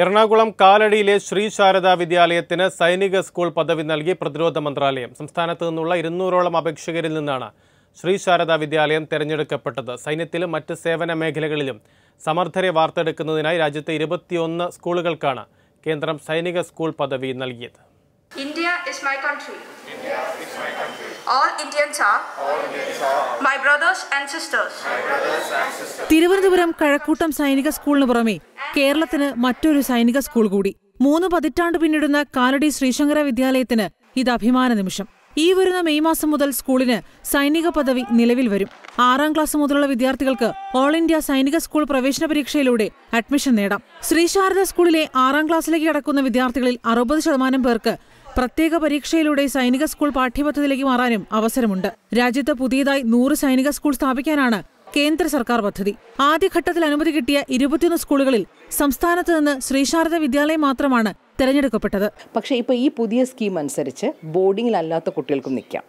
എറണാകുളം കാലടിയിലെ ശ്രീ ശാരദാ വിദ്യാലയത്തിന് സൈനിക സ്കൂൾ പദവി നൽകി പ്രതിരോധ മന്ത്രാലയം സംസ്ഥാനത്തു നിന്നുള്ള ഇരുന്നൂറോളം അപേക്ഷകരിൽ നിന്നാണ് ശ്രീ ശാരദാ വിദ്യാലയം തെരഞ്ഞെടുക്കപ്പെട്ടത് സൈന്യത്തിലും മറ്റ് സേവന മേഖലകളിലും സമർത്ഥരെ വാർത്തെടുക്കുന്നതിനായി രാജ്യത്തെ ഇരുപത്തിയൊന്ന് സ്കൂളുകൾക്കാണ് കേന്ദ്രം സൈനിക സ്കൂൾ പദവി നൽകിയത് തിരുവനന്തപുരം കഴക്കൂട്ടം സൈനിക സ്കൂളിന് പുറമെ കേരളത്തിന് മറ്റൊരു സൈനിക സ്കൂൾ കൂടി മൂന്ന് പതിറ്റാണ്ട് പിന്നിടുന്ന കാലടി ശ്രീശങ്കര വിദ്യാലയത്തിന് ഇത് അഭിമാന നിമിഷം ഈ വരുന്ന മെയ് മാസം മുതൽ സ്കൂളിന് സൈനിക പദവി നിലവിൽ വരും ആറാം ക്ലാസ് മുതലുള്ള വിദ്യാർത്ഥികൾക്ക് ഓൾ ഇന്ത്യ സൈനിക സ്കൂൾ പ്രവേശന പരീക്ഷയിലൂടെ അഡ്മിഷൻ നേടാം ശ്രീശാരദ സ്കൂളിലെ ആറാം ക്ലാസ്സിലേക്ക് കടക്കുന്ന വിദ്യാർത്ഥികളിൽ അറുപത് ശതമാനം പേർക്ക് പ്രത്യേക പരീക്ഷയിലൂടെ സൈനിക സ്കൂൾ പാഠ്യപദ്ധതിയിലേക്ക് മാറാനും അവസരമുണ്ട് രാജ്യത്ത് പുതിയതായി നൂറ് സൈനിക സ്കൂൾ സ്ഥാപിക്കാനാണ് കേന്ദ്ര സർക്കാർ പദ്ധതി ആദ്യഘട്ടത്തിൽ അനുമതി കിട്ടിയ ഇരുപത്തിയൊന്ന് സ്കൂളുകളിൽ സംസ്ഥാനത്ത് നിന്ന് ശ്രീശാരദ വിദ്യാലയം മാത്രമാണ് തിരഞ്ഞെടുക്കപ്പെട്ടത് പക്ഷേ ഇപ്പോൾ ഈ പുതിയ സ്കീം അനുസരിച്ച് ബോർഡിംഗിലല്ലാത്ത കുട്ടികൾക്കും നിൽക്കാം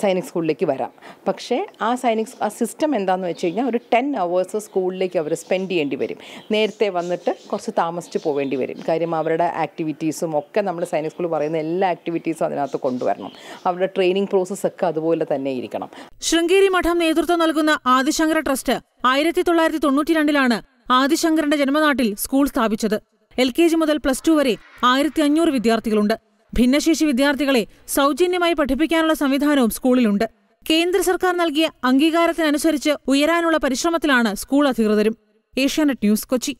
സൈനിക് സ്കൂളിലേക്ക് വരാം പക്ഷേ ആ സൈനിക് ആ സിസ്റ്റം എന്താണെന്ന് വെച്ച് കഴിഞ്ഞാൽ ഒരു ടെൻ അവേഴ്സ് സ്കൂളിലേക്ക് അവർ സ്പെൻഡ് ചെയ്യേണ്ടി വരും നേരത്തെ വന്നിട്ട് കുറച്ച് താമസിച്ച് പോവേണ്ടി വരും കാര്യം അവരുടെ ആക്ടിവിറ്റീസും ഒക്കെ നമ്മൾ സൈനിക് സ്കൂളിൽ പറയുന്ന എല്ലാ ആക്ടിവിറ്റീസും അതിനകത്ത് കൊണ്ടുവരണം അവരുടെ ട്രെയിനിങ് പ്രോസസ്സൊക്കെ അതുപോലെ തന്നെ ഇരിക്കണം ശൃംഗേരി മഠം നേതൃത്വം നൽകുന്ന ആദിശങ്കര ട്രസ്റ്റ് ആയിരത്തി തൊള്ളായിരത്തി തൊണ്ണൂറ്റി രണ്ടിലാണ് ആദിശങ്കറിന്റെ ജന്മനാട്ടിൽ സ്കൂൾ സ്ഥാപിച്ചത് എൽ കെ ജി മുതൽ പ്ലസ് ടു വരെ ആയിരത്തി അഞ്ഞൂറ് വിദ്യാർത്ഥികളുണ്ട് ഭിന്നശേഷി വിദ്യാർത്ഥികളെ സൗജന്യമായി പഠിപ്പിക്കാനുള്ള സംവിധാനവും സ്കൂളിലുണ്ട് കേന്ദ്ര സർക്കാർ നൽകിയ അംഗീകാരത്തിനനുസരിച്ച് ഉയരാനുള്ള പരിശ്രമത്തിലാണ് സ്കൂൾ അധികൃതരും ഏഷ്യാനെറ്റ് ന്യൂസ് കൊച്ചി